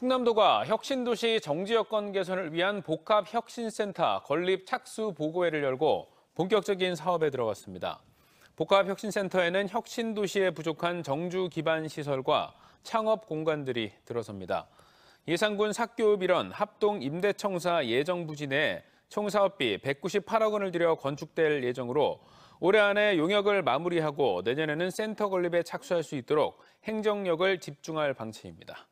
충남도가 혁신도시 정지여건 개선을 위한 복합혁신센터 건립 착수 보고회를 열고 본격적인 사업에 들어갔습니다. 복합혁신센터에는 혁신도시에 부족한 정주 기반 시설과 창업 공간들이 들어섭니다. 예산군 삭교읍 일원 합동 임대청사 예정 부지 내에 총 사업비 198억 원을 들여 건축될 예정으로 올해 안에 용역을 마무리하고 내년에는 센터 건립에 착수할 수 있도록 행정력을 집중할 방침입니다.